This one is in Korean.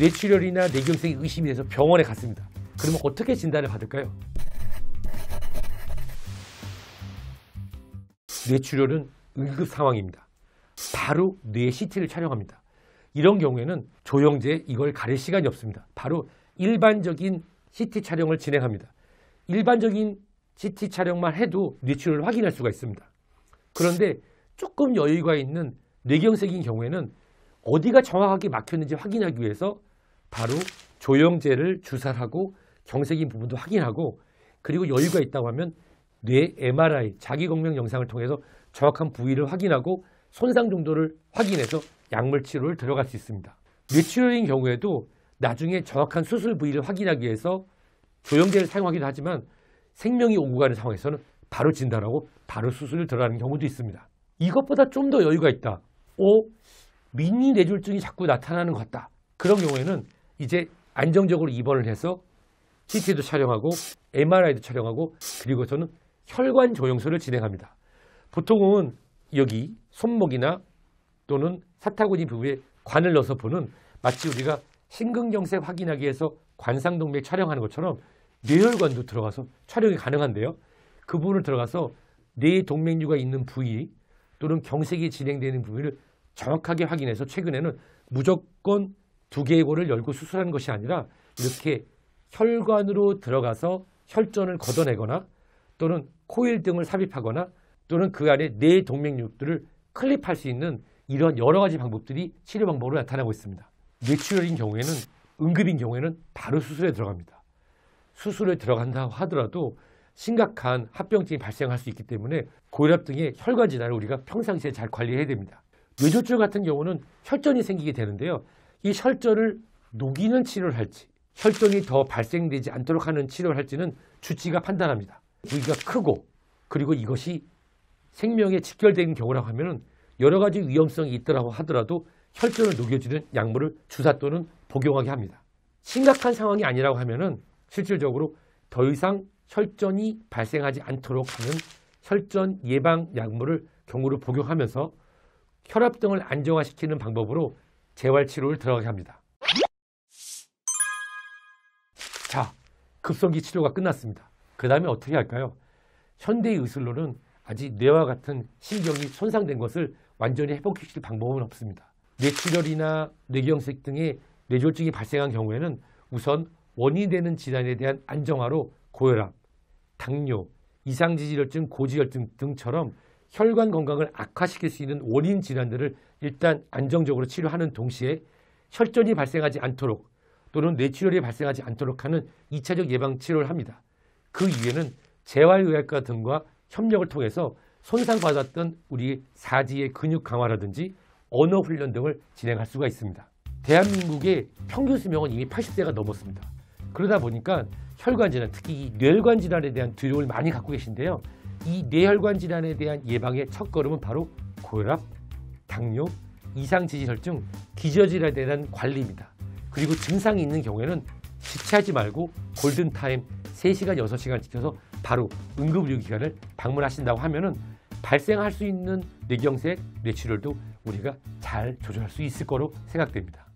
뇌출혈이나 뇌경색이 의심이 돼서 병원에 갔습니다. 그러면 어떻게 진단을 받을까요? 뇌출혈은 응급 상황입니다. 바로 뇌 CT를 촬영합니다. 이런 경우에는 조영제 이걸 가릴 시간이 없습니다. 바로 일반적인 CT 촬영을 진행합니다. 일반적인 CT 촬영만 해도 뇌출혈을 확인할 수가 있습니다. 그런데 조금 여유가 있는 뇌경색인 경우에는 어디가 정확하게 막혔는지 확인하기 위해서 바로 조영제를 주사하고 경색인 부분도 확인하고 그리고 여유가 있다고 하면 뇌 MRI 자기공명 영상을 통해서 정확한 부위를 확인하고 손상 정도를 확인해서 약물 치료를 들어갈 수 있습니다. 뇌출혈인 경우에도 나중에 정확한 수술 부위를 확인하기 위해서 조영제를 사용하기도 하지만 생명이 오고 가는 상황에서는 바로 진단하고 바로 수술을 들어가는 경우도 있습니다. 이것보다 좀 더 여유가 있다. 오, 미니 뇌졸중이 자꾸 나타나는 것 같다. 그런 경우에는 이제 안정적으로 입원을 해서 CT도 촬영하고 MRI도 촬영하고 그리고 저는 혈관 조영술을 진행합니다. 보통은 여기 손목이나 또는 사타구니 부위에 관을 넣어서 보는 마치 우리가 심근경색 확인하기 위해서 관상동맥 촬영하는 것처럼 뇌혈관도 들어가서 촬영이 가능한데요. 그 부분을 들어가서 뇌 동맥류가 있는 부위 또는 경색이 진행되는 부위를 정확하게 확인해서 최근에는 무조건 두 개의 골을 열고 수술하는 것이 아니라 이렇게 혈관으로 들어가서 혈전을 걷어내거나 또는 코일 등을 삽입하거나 또는 그 안에 뇌 동맥류들을 클립할 수 있는 이런 여러 가지 방법들이 치료 방법으로 나타나고 있습니다. 뇌출혈인 경우에는 응급인 경우에는 바로 수술에 들어갑니다. 수술에 들어간다 고 하더라도 심각한 합병증이 발생할 수 있기 때문에 고혈압 등의 혈관 진환을 우리가 평상시에 잘 관리해야 됩니다. 뇌졸중 같은 경우는 혈전이 생기게 되는데요. 이 혈전을 녹이는 치료를 할지 혈전이 더 발생되지 않도록 하는 치료를 할지는 주치가 판단합니다. 부위가 크고 그리고 이것이 생명에 직결되는 경우라고 하면은 여러 가지 위험성이 있더라고 하더라도 혈전을 녹여주는 약물을 주사 또는 복용하게 합니다. 심각한 상황이 아니라고 하면은 실질적으로 더 이상 혈전이 발생하지 않도록 하는 혈전 예방 약물을 경우를 복용하면서 혈압 등을 안정화시키는 방법으로 재활치료를 들어가게 합니다. 자, 급성기 치료가 끝났습니다. 그 다음에 어떻게 할까요? 현대의 의술로는 아직 뇌와 같은 신경이 손상된 것을 완전히 회복시킬 방법은 없습니다. 뇌출혈이나 뇌경색 등의 뇌졸중이 발생한 경우에는 우선 원인이 되는 질환에 대한 안정화로 고혈압, 당뇨, 이상지질혈증, 고지혈증 등처럼 혈관 건강을 악화시킬 수 있는 원인 질환들을 일단 안정적으로 치료하는 동시에 혈전이 발생하지 않도록 또는 뇌출혈이 발생하지 않도록 하는 2차적 예방 치료를 합니다. 그 이외에는 재활의학과 등과 협력을 통해서 손상받았던 우리 사지의 근육 강화라든지 언어 훈련 등을 진행할 수가 있습니다. 대한민국의 평균 수명은 이미 80세가 넘었습니다. 그러다 보니까 혈관 질환, 특히 뇌혈관 질환에 대한 두려움을 많이 갖고 계신데요. 이 뇌혈관 질환에 대한 예방의 첫걸음은 바로 고혈압, 당뇨, 이상지질혈증, 기저질환에 대한 관리입니다. 그리고 증상이 있는 경우에는 지체하지 말고 골든타임 3시간, 6시간 지켜서 바로 응급의료기관을 방문하신다고 하면 은 발생할 수 있는 뇌경색, 뇌출혈도 우리가 잘 조절할 수 있을 거로 생각됩니다.